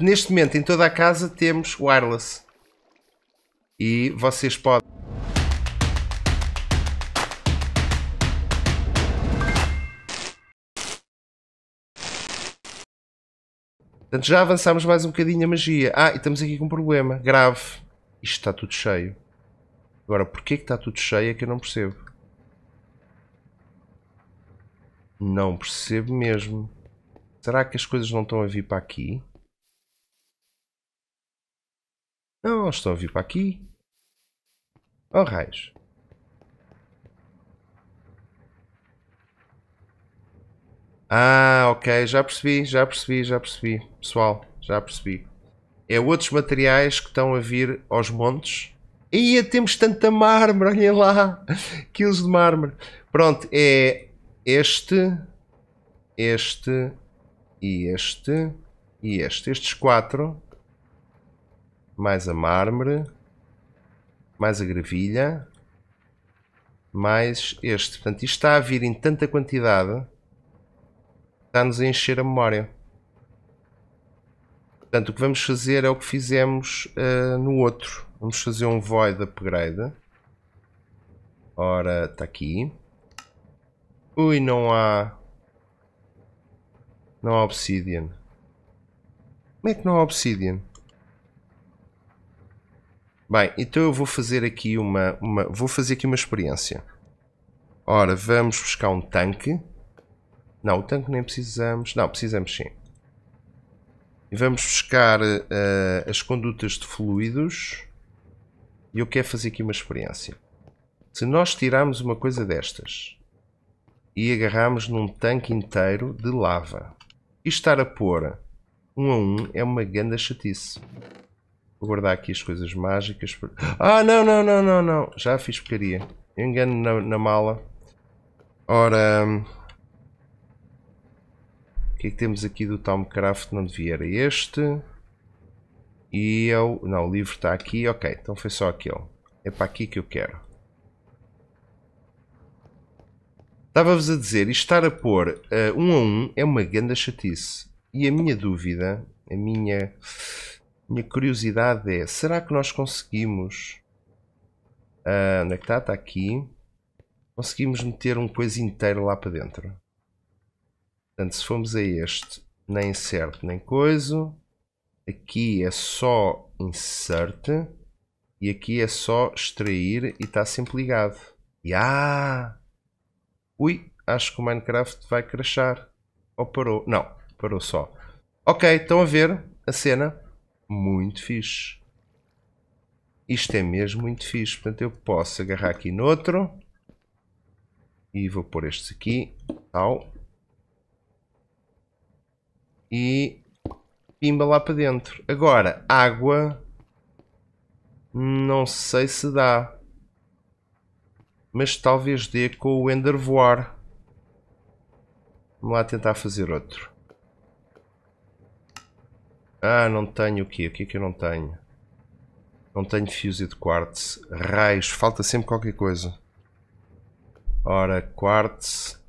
Neste momento, em toda a casa, temos wireless. E vocês podem. Portanto, já avançámos mais um bocadinho a magia. Ah, e estamos aqui com um problema grave. Isto está tudo cheio. Agora, porquê que está tudo cheio é que eu não percebo. Não percebo mesmo. Será que as coisas não estão a vir para aqui? Não, eles a vir para aqui. Oh, raios. Ah, ok, já percebi, já percebi, já percebi. Pessoal, já percebi. É outros materiais que estão a vir aos montes. E temos tanta mármore, olhem lá. Quilos de mármore. Pronto, é este, este e este e este. Estes quatro mais a mármore, mais a gravilha, mais este. Portanto, isto está a vir em tanta quantidade, está-nos a encher a memória. Portanto, o que vamos fazer é o que fizemos uh, no outro. Vamos fazer um void upgrade. Ora, está aqui. Ui, não há... Não há obsidian. Como é que não há obsidian? Bem, então eu vou fazer aqui uma, uma vou fazer aqui uma experiência. Ora, vamos buscar um tanque. Não, o tanque nem precisamos. Não, precisamos sim. E vamos buscar uh, as condutas de fluidos. E eu quero fazer aqui uma experiência. Se nós tirarmos uma coisa destas e agarrarmos num tanque inteiro de lava e estar a pôr um a um é uma ganda chatice. Vou guardar aqui as coisas mágicas. Ah, não, não, não, não, não. Já fiz porcaria. Eu engano na, na mala. Ora. Hum, o que é que temos aqui do Tomcraft? Não devia era este. E eu. É não, o livro está aqui. Ok, então foi só aquele. É para aqui que eu quero. Estava-vos a dizer, isto estar a pôr uh, um a um é uma grande chatice. E a minha dúvida, a minha minha curiosidade é: será que nós conseguimos? Ah, onde é que está? Está aqui. Conseguimos meter um coisa inteiro lá para dentro. Portanto, se formos a este, nem insert nem coisa. Aqui é só insert. E aqui é só extrair e está sempre ligado. E ah! Ui, acho que o Minecraft vai crashar. Ou parou? Não, parou só. Ok, estão a ver a cena? muito fixe. Isto é mesmo muito fixe. Portanto, eu posso agarrar aqui noutro. E vou pôr estes aqui. Tal. E pimba lá para dentro. Agora, água. Não sei se dá. Mas talvez dê com o Ender voar. Vamos lá tentar fazer outro. Ah, não tenho o quê? O que é que eu não tenho? Não tenho fuse de quartz. Raios, falta sempre qualquer coisa. Ora, quartz.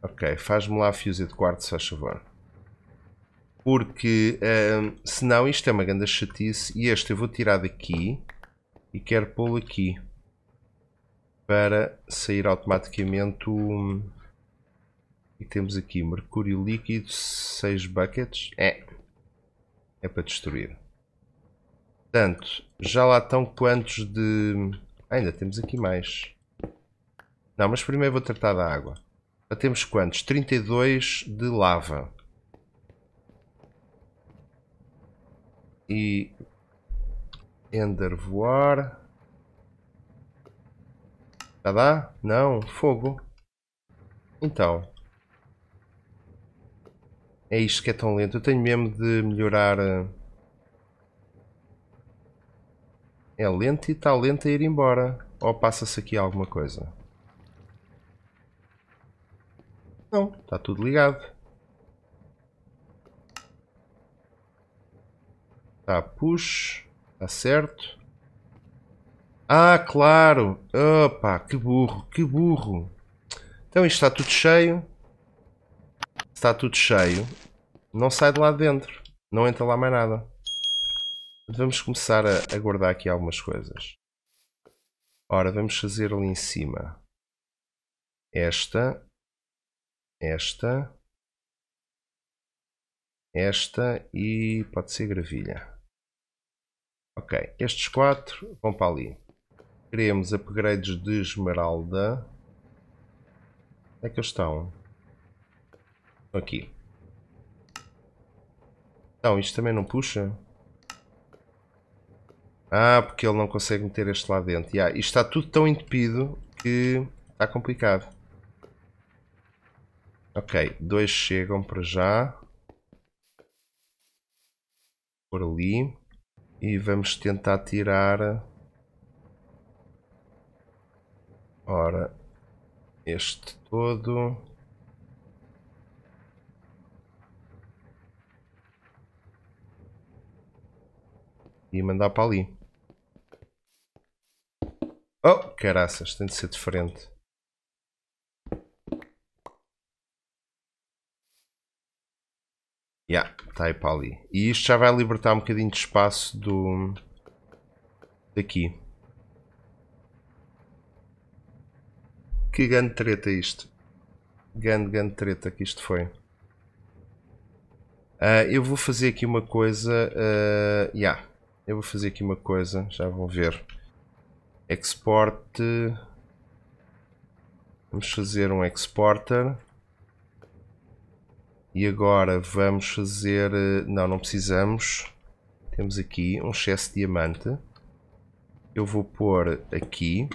Ok, faz-me lá a fuse de quartz, faz favor. Porque um, senão isto é uma grande chatice. E este eu vou tirar daqui e quero pô-lo aqui para sair automaticamente o... E temos aqui mercúrio líquido, 6 buckets. É, é para destruir. Portanto, já lá estão quantos de... ainda temos aqui mais. Não, mas primeiro vou tratar da água. Já temos quantos? 32 de lava. E... Ender voar... Tá lá? Não, fogo. Então. É isto que é tão lento. Eu tenho mesmo de melhorar... Eh, é lento e está lento a ir embora. Ou passa-se aqui alguma coisa? Não, está tudo ligado. Está push, está certo. Ah, claro! Opa, que burro, que burro! Então isto está tudo cheio. Está tudo cheio. Não sai de lá de dentro. Não entra lá mais nada. Vamos começar a, a guardar aqui algumas coisas. Ora, vamos fazer ali em cima. Esta. Esta. Esta e pode ser gravilha. Ok, estes quatro vão para ali. Queremos upgrades de esmeralda. Onde é que eles estão? Aqui. Não, isto também não puxa. Ah, porque ele não consegue meter este lá dentro. Yeah, isto está tudo tão entupido que está complicado. Ok, dois chegam para já. Por ali. E vamos tentar tirar... Ora, este todo. E mandar para ali. Oh, caraças, tem de ser diferente. Ya, yeah, está aí para ali. E isto já vai libertar um bocadinho de espaço do... daqui. Que grande treta isto. Grande, grande treta que isto foi. Uh, eu vou fazer aqui uma coisa. Uh, yeah. Eu vou fazer aqui uma coisa. Já vão ver. Export. Vamos fazer um exporter. E agora vamos fazer... Ah, não, não precisamos. Temos aqui um excesso de diamante. Eu vou pôr aqui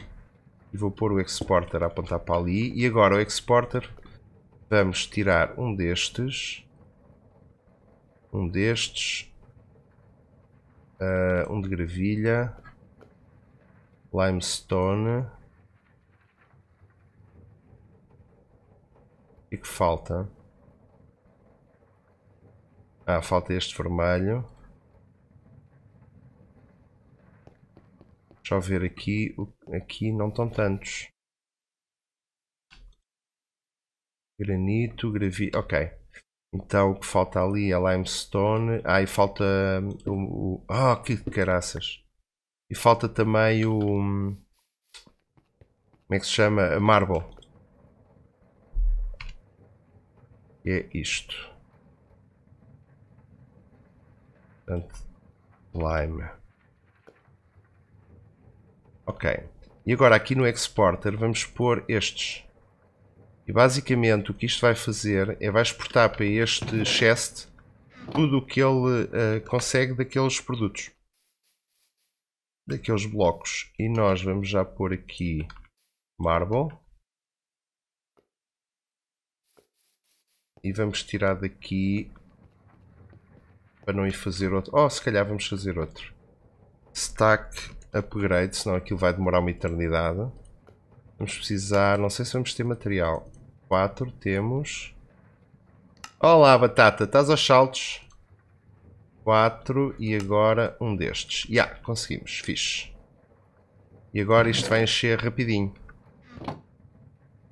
e vou pôr o exporter a apontar para ali e agora o exporter vamos tirar um destes um destes uh, um de gravilha limestone e que falta ah, falta este vermelho Deixa eu ver aqui. Aqui não estão tantos. Granito, gravito. Ok. Então o que falta ali é limestone. Ah, e falta hum, o. o oh, que caraças! E falta também o. Hum, como é que se chama? marble. É isto. Portanto, lime. Ok. E agora aqui no exporter vamos pôr estes. E basicamente o que isto vai fazer é vai exportar para este chest tudo o que ele uh, consegue daqueles produtos. Daqueles blocos. E nós vamos já pôr aqui marble. E vamos tirar daqui para não ir fazer outro. Oh, se calhar vamos fazer outro. Stack upgrade, senão aquilo vai demorar uma eternidade. Vamos precisar, não sei se vamos ter material. 4 temos. Olá, batata, estás aos saltos? 4 e agora um destes. Já, yeah, conseguimos, fixe. E agora isto vai encher rapidinho.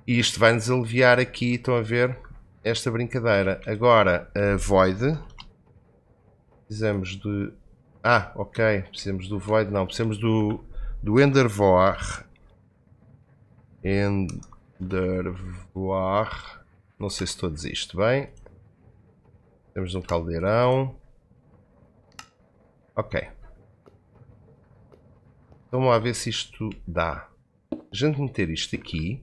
E isto vai nos aliviar aqui, estão a ver, esta brincadeira. Agora, a Void. Precisamos de ah, ok. Precisamos do Void, não. Precisamos do, do Endervoar. Endervoar. Não sei se todos isto bem. Temos um caldeirão. Ok. Então vamos lá ver se isto dá. A gente meter isto aqui.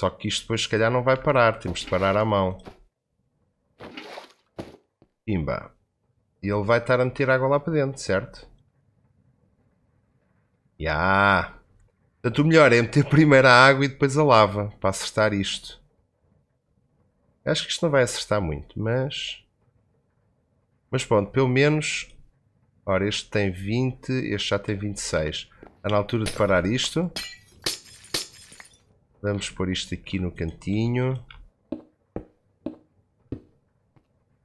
Só que isto depois se calhar não vai parar. Temos de parar à mão. Pimba. E ele vai estar a meter água lá para dentro, certo? Ya! Yeah. Portanto, o melhor é meter primeiro a água e depois a lava, para acertar isto. Acho que isto não vai acertar muito, mas... Mas pronto, pelo menos... Ora, este tem 20, este já tem 26. Está na altura de parar isto. Vamos pôr isto aqui no cantinho.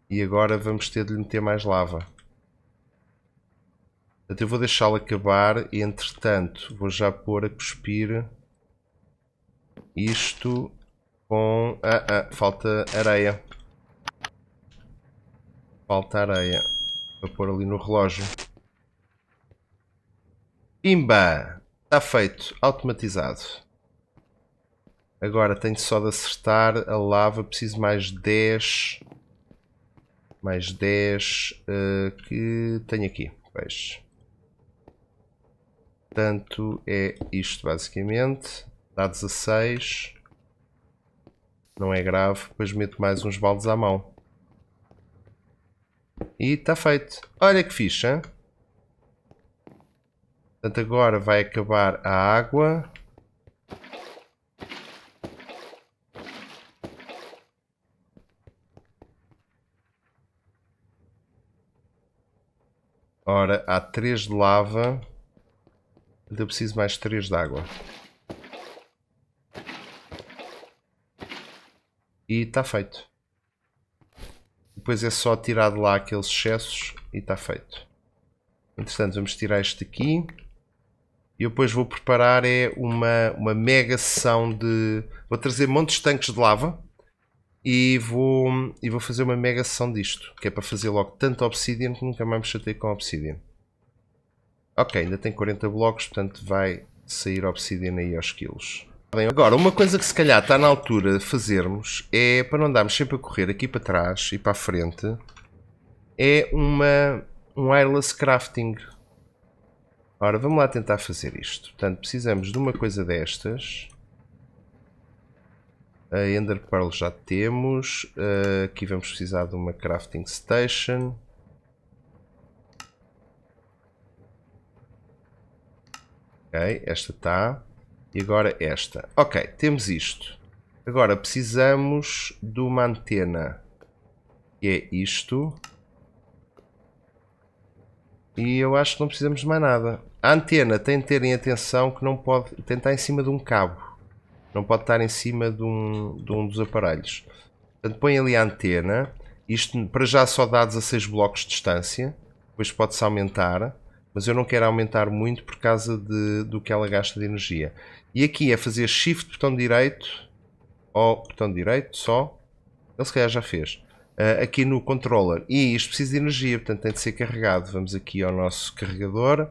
E agora vamos ter de lhe meter mais lava. Portanto, eu vou deixá-lo acabar e, entretanto, vou já pôr a cuspir isto com... Ah, ah, falta areia. Falta areia para pôr ali no relógio. Pimba! Está feito, automatizado. Agora tenho só de acertar a lava, preciso mais 10 mais 10 uh, eh, que tenho aqui. pois Portanto, é isto basicamente. Dá 16. Não é grave. Depois meto mais uns baldes à mão. E está feito. Olha que ficha. Portanto, agora vai acabar a água. Ora, há 3 de lava. Eu preciso mais 3 de água. E está feito. Depois é só tirar de lá aqueles excessos e está feito. Entretanto, vamos tirar este aqui. E eu depois vou preparar é uma, uma mega sessão de... Vou trazer montes de tanques de lava e vou, e vou fazer uma mega sessão disto, que é para fazer logo tanto Obsidian que nunca mais me chatei com Obsidian. Ok, ainda tem 40 blocos, portanto vai sair Obsidian aí aos quilos. Bem, agora, uma coisa que se calhar está na altura de fazermos é, para não andarmos sempre a correr aqui para trás e para a frente, é uma, um wireless crafting. Ora, vamos lá tentar fazer isto. Portanto, precisamos de uma coisa destas. A Ender Pearl já temos. Uh, aqui vamos precisar de uma crafting station. Ok, esta está. E agora esta. Ok, temos isto. Agora precisamos de uma antena. Que é isto. E eu acho que não precisamos de mais nada. A antena tem de terem atenção que não pode. Tem de estar em cima de um cabo não pode estar em cima de um, de um dos aparelhos. Portanto, põe ali a antena, isto para já só dados a blocos de distância, depois pode-se aumentar, mas eu não quero aumentar muito por causa de, do que ela gasta de energia. E aqui é fazer shift botão direito, ou botão direito só, ele se calhar já fez, ah, aqui no controller. E isto precisa de energia, portanto tem de ser carregado. Vamos aqui ao nosso carregador.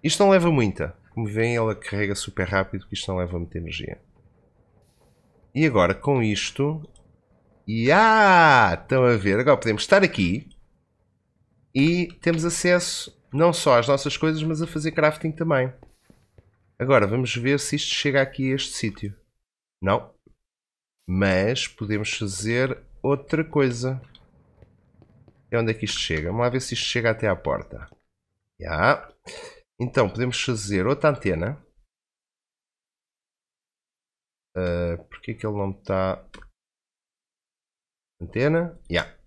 Isto não leva muita, como veem ela carrega super rápido, que isto não leva muita energia. E agora com isto. E Estão a ver? Agora podemos estar aqui e temos acesso não só às nossas coisas, mas a fazer crafting também. Agora vamos ver se isto chega aqui a este sítio. Não. Mas podemos fazer outra coisa. É onde é que isto chega? Vamos lá ver se isto chega até à porta. Já. Então podemos fazer outra antena. Uh, Porquê que ele não está. Antena? Ya. Yeah.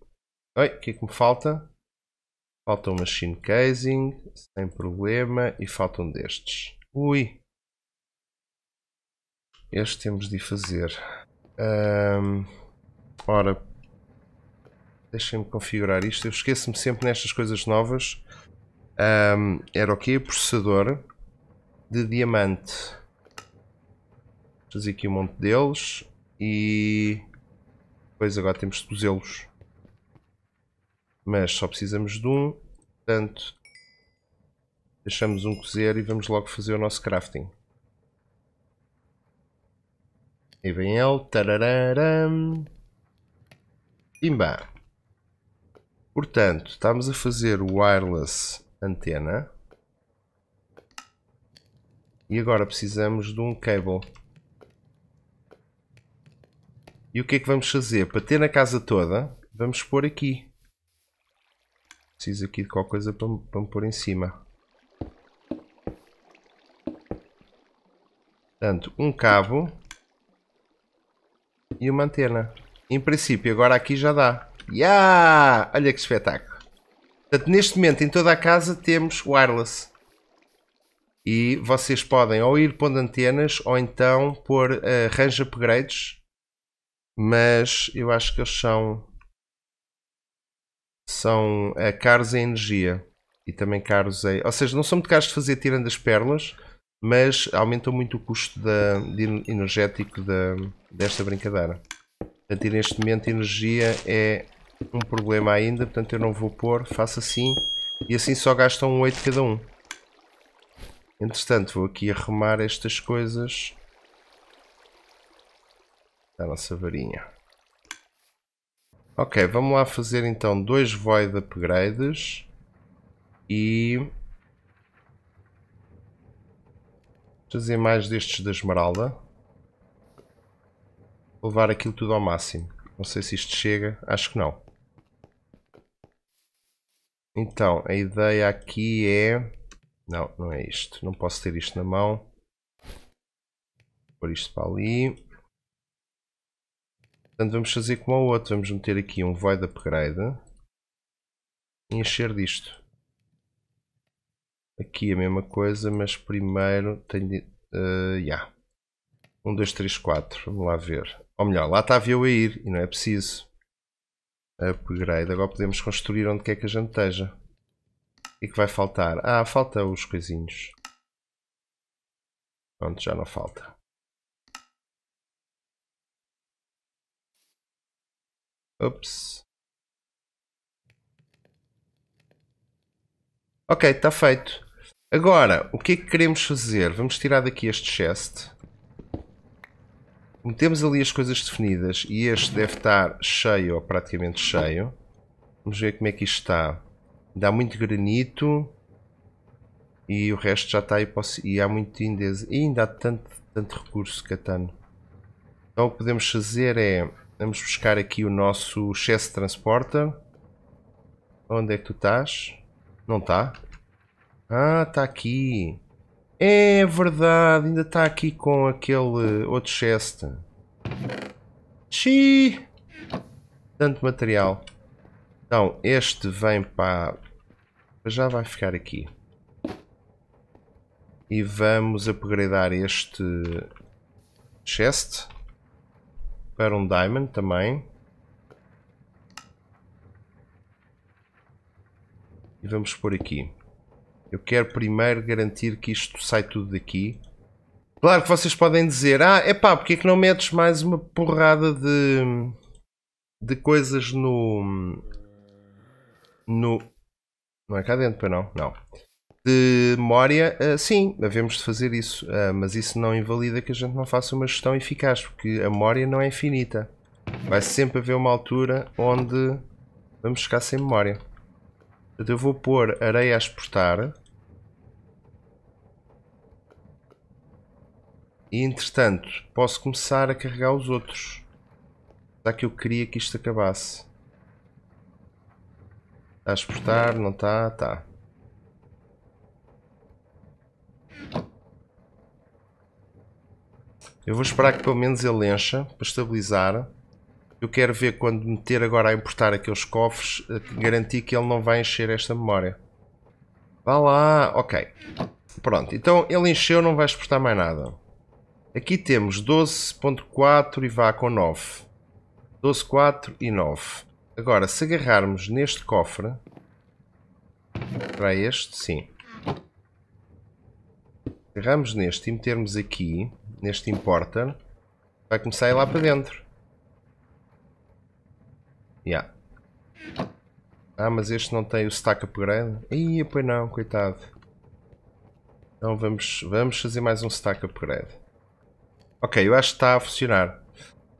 Oi, o que é que me falta? Falta um machine casing, sem problema, e falta um destes. Ui! Este temos de fazer. Um, ora, deixem-me configurar isto. Eu esqueço-me sempre nestas coisas novas. Um, era o okay, que? Processador de diamante. Fazer aqui um monte deles. E... Pois agora temos de cozê-los. Mas só precisamos de um. Portanto, deixamos um cozer e vamos logo fazer o nosso crafting. E vem ele. Tararam. Pimba. Portanto, estamos a fazer o wireless antena. E agora precisamos de um cable. E o que é que vamos fazer? Para ter na casa toda, vamos pôr aqui. Preciso aqui de qualquer coisa para, para me pôr em cima. Portanto, um cabo e uma antena. Em princípio, agora aqui já dá. Yeah! Olha que espetáculo. Portanto, neste momento, em toda a casa, temos wireless. E vocês podem ou ir pondo antenas, ou então pôr uh, range upgrades mas eu acho que eles são são é, caros em energia e também caros em. Ou seja, não são muito caros de fazer tirando as perlas, mas aumentam muito o custo da, de, energético da, desta brincadeira. Portanto, neste momento, energia é um problema ainda, portanto, eu não vou pôr, faço assim e assim só gastam um 8 cada um. Entretanto, vou aqui arrumar estas coisas a nossa varinha. Ok, vamos lá fazer então dois void upgrades e fazer mais destes da esmeralda. Levar aquilo tudo ao máximo. Não sei se isto chega, acho que não. Então, a ideia aqui é... Não, não é isto. Não posso ter isto na mão. Vou pôr isto para ali. Portanto, vamos fazer como ao outro. Vamos meter aqui um void upgrade e encher disto. Aqui a mesma coisa, mas primeiro tenho de... Uh, yeah. 1, 2, 3, 4. Vamos lá ver. Ou melhor, lá estava eu a ir e não é preciso. Upgrade. Agora podemos construir onde quer que a gente esteja. E que vai faltar? Ah, falta os coisinhos. Pronto, já não falta. Ops. Ok, está feito. Agora, o que é que queremos fazer? Vamos tirar daqui este chest. Metemos ali as coisas definidas e este deve estar cheio ou praticamente cheio. Vamos ver como é que isto está. Dá muito granito e o resto já está aí e há muito indese. E ainda há tanto, tanto recurso, Catano. Então o que podemos fazer é Vamos buscar aqui o nosso chest transporter. transporta. Onde é que tu estás? Não está? Ah, está aqui. É verdade, ainda está aqui com aquele outro chest. Xiii! Tanto material. Então, este vem para... Já vai ficar aqui. E vamos upgradar este chest. Recupera um diamond também. E vamos por aqui. Eu quero primeiro garantir que isto sai tudo daqui. Claro que vocês podem dizer, ah, é pá, porque é que não metes mais uma porrada de, de coisas no, no... Não é cá dentro, para não? Não de memória, uh, sim, havemos de fazer isso, uh, mas isso não invalida que a gente não faça uma gestão eficaz, porque a memória não é infinita. Vai sempre haver uma altura onde vamos ficar sem memória. Portanto, eu vou pôr areia a exportar. E entretanto, posso começar a carregar os outros. Será que eu queria que isto acabasse? Está a exportar? Não está? Está. Eu vou esperar que pelo menos ele encha para estabilizar. Eu quero ver quando meter agora a importar aqueles cofres, eh, garantir que ele não vai encher esta memória. Vá lá, ok. Pronto, então ele encheu, não vai exportar mais nada. Aqui temos 12.4 e vá com 9. 12.4 e 9. Agora, se agarrarmos neste cofre, para este, sim. Agarramos neste e metermos aqui, neste importer, vai começar a ir lá para dentro. Yeah. Ah, mas este não tem o stack upgrade? Ih, pois não, coitado. Então vamos, vamos fazer mais um stack upgrade. Ok, eu acho que está a funcionar.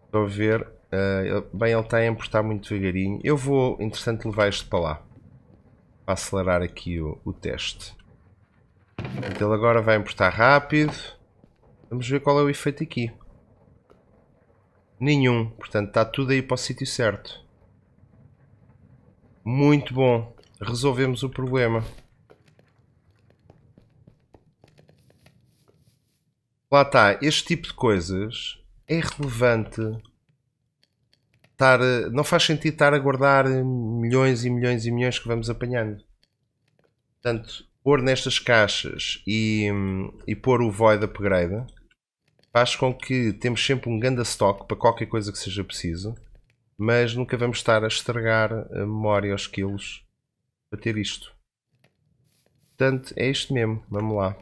Estou a ver. Uh, bem, ele está a importar muito devagarinho. Eu vou, interessante, levar este para lá. Para acelerar aqui o, o teste. ele agora vai importar rápido. Vamos ver qual é o efeito aqui. Nenhum. Portanto, está tudo aí para o sítio certo. Muito bom. Resolvemos o problema. Lá está. Este tipo de coisas é relevante. Estar, não faz sentido estar a guardar milhões e milhões e milhões que vamos apanhando. Portanto, pôr nestas caixas e, hum, e pôr o Void Upgrade faz com que temos sempre um grande stock para qualquer coisa que seja preciso, mas nunca vamos estar a estragar a memória aos quilos para ter isto. Portanto, é isto mesmo. Vamos lá.